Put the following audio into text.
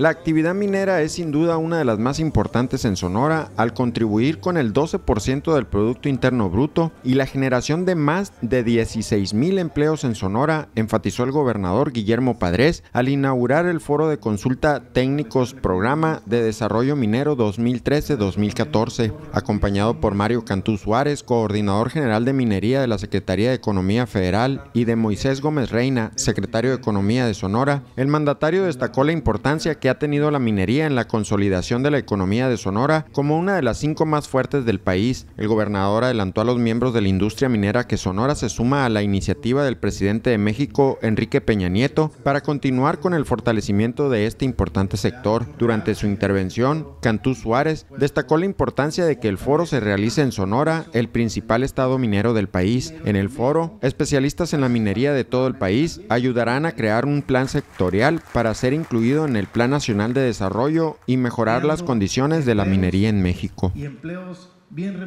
La actividad minera es sin duda una de las más importantes en Sonora al contribuir con el 12% del Producto Interno Bruto y la generación de más de 16 mil empleos en Sonora, enfatizó el gobernador Guillermo Padrés al inaugurar el foro de consulta técnicos Programa de Desarrollo Minero 2013-2014, acompañado por Mario Cantú Suárez, coordinador general de minería de la Secretaría de Economía Federal, y de Moisés Gómez Reina, secretario de Economía de Sonora. El mandatario destacó la importancia que ha tenido la minería en la consolidación de la economía de Sonora como una de las cinco más fuertes del país. El gobernador adelantó a los miembros de la industria minera que Sonora se suma a la iniciativa del presidente de México, Enrique Peña Nieto, para continuar con el fortalecimiento de este importante sector. Durante su intervención, Cantú Suárez destacó la importancia de que el foro se realice en Sonora, el principal estado minero del país. En el foro, especialistas en la minería de todo el país ayudarán a crear un plan sectorial para ser incluido en el Plan Nacional de Desarrollo y mejorar las condiciones de la minería en México. empleos bien